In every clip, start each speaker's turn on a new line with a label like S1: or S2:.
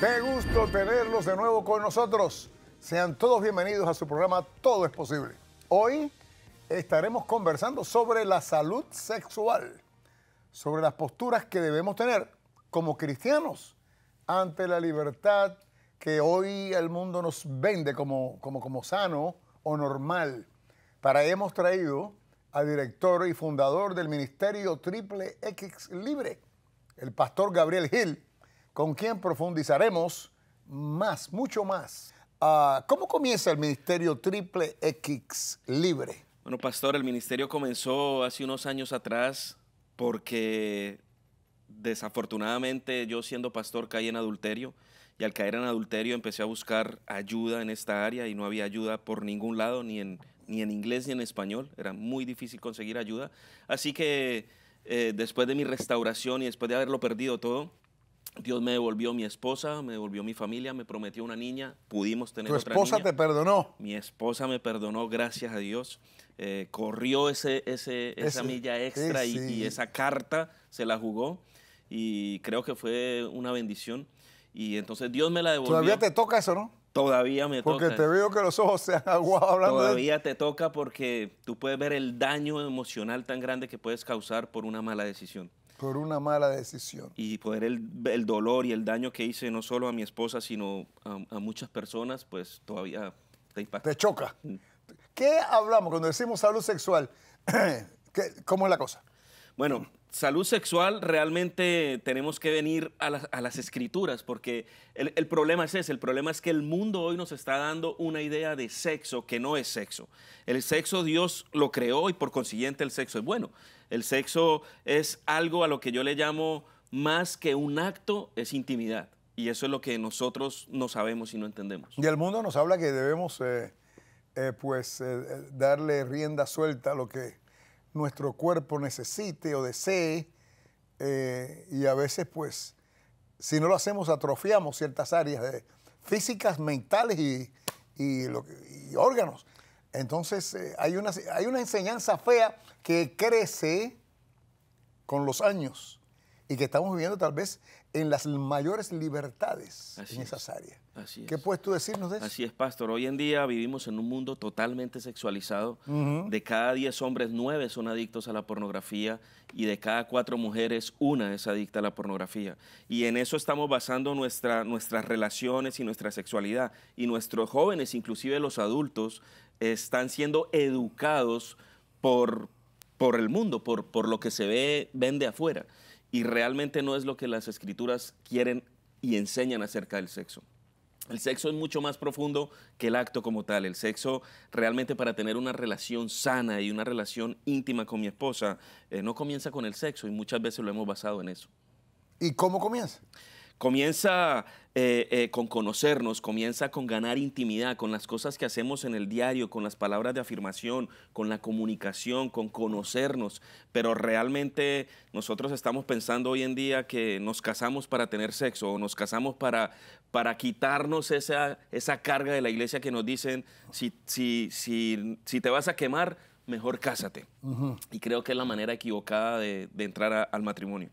S1: Qué gusto tenerlos de nuevo con nosotros. Sean todos bienvenidos a su programa Todo es Posible. Hoy estaremos conversando sobre la salud sexual, sobre las posturas que debemos tener como cristianos ante la libertad que hoy el mundo nos vende como, como, como sano o normal. Para ello hemos traído al director y fundador del Ministerio Triple X Libre, el pastor Gabriel Gil, con quién profundizaremos más, mucho más. Ah, ¿Cómo comienza el Ministerio Triple X Libre?
S2: Bueno, pastor, el ministerio comenzó hace unos años atrás porque desafortunadamente yo siendo pastor caí en adulterio y al caer en adulterio empecé a buscar ayuda en esta área y no había ayuda por ningún lado, ni en, ni en inglés ni en español. Era muy difícil conseguir ayuda. Así que eh, después de mi restauración y después de haberlo perdido todo, Dios me devolvió mi esposa, me devolvió mi familia, me prometió una niña, pudimos tener otra niña. ¿Tu esposa te perdonó? Mi esposa me perdonó, gracias a Dios. Eh, corrió ese, esa milla extra y, esa carta se la jugó y creo que fue una bendición. Y entonces Dios me la devolvió. Todavía te
S1: toca eso, ¿no?
S2: Todavía me toca. Porque te
S1: veo que los ojos se han aguado hablando. Todavía
S2: te toca porque tú puedes ver el daño emocional tan grande que puedes causar por una mala decisión.
S1: Por una mala decisión.
S2: Y poder el, dolor y el daño que hice no solo a mi esposa, sino a, muchas personas, pues todavía te impacta. Te choca. Mm.
S1: ¿Qué hablamos cuando decimos salud sexual? ¿Qué, ¿Cómo es la cosa? Bueno, salud sexual
S2: realmente tenemos que venir a, las escrituras, porque el, problema es ese, el problema es que el mundo hoy nos está dando una idea de sexo que no es sexo. El sexo Dios lo creó y por consiguiente el sexo es bueno. El sexo es algo a lo que yo le llamo más que un acto, es intimidad. Y eso es lo que nosotros no sabemos y no entendemos.
S1: Y el mundo nos habla que debemos eh, eh, pues eh, darle rienda suelta a lo que nuestro cuerpo necesite o desee. Eh, y a veces, pues, si no lo hacemos, atrofiamos ciertas áreas físicas, mentales y, órganos. Entonces, eh, hay, una, hay una enseñanza fea que crece con los años y que estamos viviendo tal vez en las mayores libertades en esas áreas. ¿Qué puedes tú decirnos de eso? Así
S2: es, pastor. Hoy en día vivimos en un mundo totalmente sexualizado. De cada 10 hombres, 9 son adictos a la pornografía y de cada 4 mujeres, una es adicta a la pornografía. Y en eso estamos basando nuestra, nuestras relaciones y nuestra sexualidad. Y nuestros jóvenes, inclusive los adultos, están siendo educados por, por el mundo, por, por lo que se ve, vende de afuera y realmente no es lo que las escrituras quieren y enseñan acerca del sexo. El sexo es mucho más profundo que el acto como tal. El sexo realmente para tener una relación sana y una relación íntima con mi esposa eh, no comienza con el sexo y muchas veces lo hemos basado en eso. ¿Y cómo comienza? Comienza eh, eh, con conocernos, comienza con ganar intimidad, con las cosas que hacemos en el diario, con las palabras de afirmación, con la comunicación, con conocernos. Pero realmente nosotros estamos pensando hoy en día que nos casamos para tener sexo o nos casamos para, para quitarnos esa, esa carga de la iglesia que nos dicen, si, si te vas a quemar, mejor cásate. Y creo que es la manera equivocada de, entrar al matrimonio.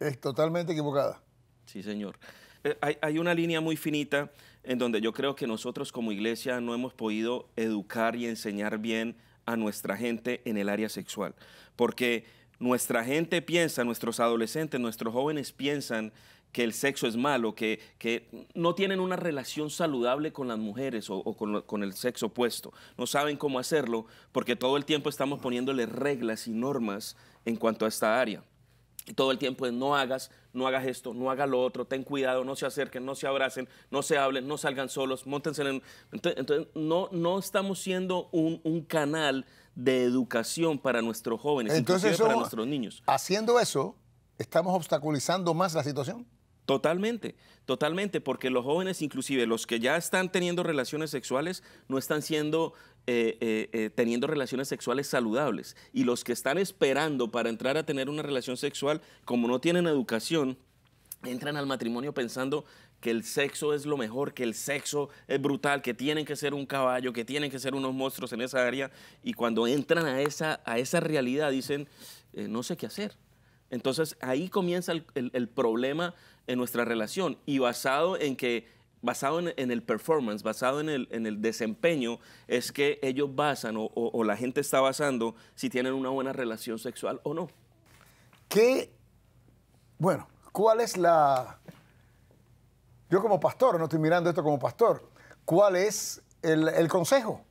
S2: Es totalmente equivocada. Sí, señor. Eh, hay, una línea muy finita en donde yo creo que nosotros como iglesia no hemos podido educar y enseñar bien a nuestra gente en el área sexual, porque nuestra gente piensa, nuestros adolescentes, nuestros jóvenes piensan que el sexo es malo, que, que no tienen una relación saludable con las mujeres o, con, con el sexo opuesto. No saben cómo hacerlo porque todo el tiempo estamos poniéndole reglas y normas en cuanto a esta área todo el tiempo es no hagas, no hagas esto, no hagas lo otro, ten cuidado, no se acerquen, no se abracen, no se hablen, no salgan solos, montense en... Entonces, no, no estamos siendo un, canal de educación para nuestros jóvenes, inclusive para nuestros niños.
S1: Haciendo eso, estamos obstaculizando más la situación.
S2: Totalmente, totalmente, porque los jóvenes, inclusive los que ya están teniendo relaciones sexuales, no están siendo eh, eh, eh, teniendo relaciones sexuales saludables. Y los que están esperando para entrar a tener una relación sexual, como no tienen educación, entran al matrimonio pensando que el sexo es lo mejor, que el sexo es brutal, que tienen que ser un caballo, que tienen que ser unos monstruos en esa área. Y cuando entran a esa, a esa realidad dicen, no sé qué hacer. Entonces ahí comienza el problema en nuestra relación y basado en que basado en, el performance, basado en el, en desempeño, es que ellos basan o, la gente está basando si tienen una buena relación sexual o no.
S1: ¿Qué? Bueno, ¿cuál es la... Yo como pastor, no estoy mirando esto como pastor, ¿cuál es el, consejo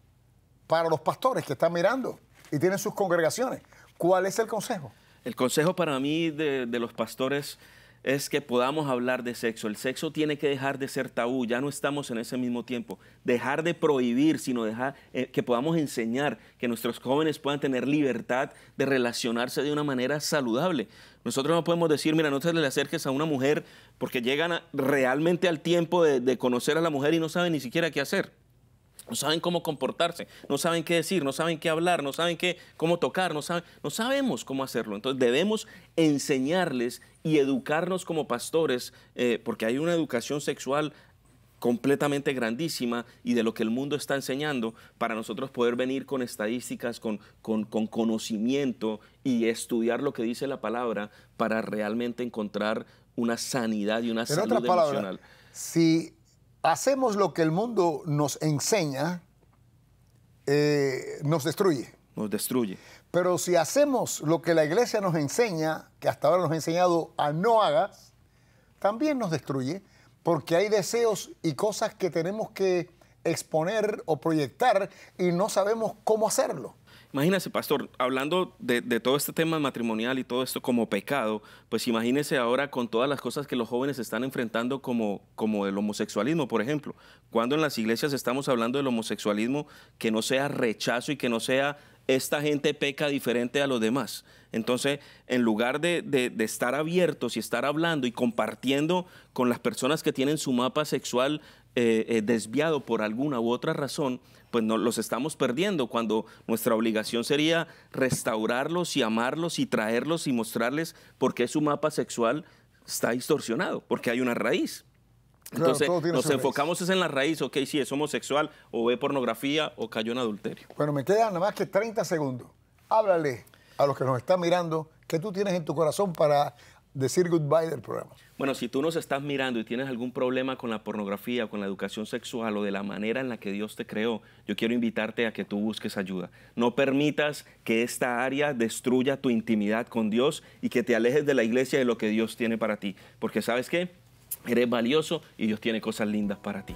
S1: para los pastores que están mirando y tienen sus congregaciones? ¿Cuál es el consejo?
S2: El consejo para mí de, de los pastores es que podamos hablar de sexo. El sexo tiene que dejar de ser tabú, ya no estamos en ese mismo tiempo. Dejar de prohibir, sino dejar eh, que podamos enseñar, que nuestros jóvenes puedan tener libertad de relacionarse de una manera saludable. Nosotros no podemos decir, mira, no te le acerques a una mujer porque llegan realmente al tiempo de, de conocer a la mujer y no saben ni siquiera qué hacer. No saben cómo comportarse, no saben qué decir, no saben qué hablar, no saben qué, cómo tocar, no, sabemos cómo hacerlo. Entonces debemos enseñarles y educarnos como pastores, eh, porque hay una educación sexual completamente grandísima y de lo que el mundo está enseñando para nosotros poder venir con estadísticas, con, con, conocimiento y estudiar lo que dice la palabra para realmente encontrar una sanidad y una salud emocional
S1: hacemos lo que el mundo nos enseña, eh, nos destruye. Nos destruye. Pero si hacemos lo que la iglesia nos enseña, que hasta ahora nos ha enseñado a no hagas, también nos destruye, porque hay deseos y cosas que tenemos que exponer o proyectar y no sabemos cómo hacerlo.
S2: Imagínese, pastor, hablando de, todo este tema matrimonial y todo esto como pecado, pues imagínese ahora con todas las cosas que los jóvenes están enfrentando como, el homosexualismo, por ejemplo. Cuando en las iglesias estamos hablando del homosexualismo que no sea rechazo y que no sea esta gente peca diferente a los demás. Entonces, en lugar de, de, estar abiertos y estar hablando y compartiendo con las personas que tienen su mapa sexual eh, eh, desviado por alguna u otra razón, pues no, los estamos perdiendo cuando nuestra obligación sería restaurarlos y amarlos y traerlos y mostrarles por qué su mapa sexual está distorsionado, porque hay una raíz. Entonces, nos enfocamos es en la raíz, ok, si es homosexual o ve pornografía o cayó en adulterio.
S1: Bueno, me quedan nada más que 30 segundos. Háblale a los que nos están mirando, que tú tienes en tu corazón para decir goodbye del programa.
S2: Bueno, si tú nos estás mirando y tienes algún problema con la pornografía, con la educación sexual o de la manera en la que Dios te creó, yo quiero invitarte a que tú busques ayuda. No permitas que esta área destruya tu intimidad con Dios y que te alejes de la iglesia y de lo que Dios tiene para ti. Porque sabes qué? Eres valioso y Dios tiene cosas lindas para ti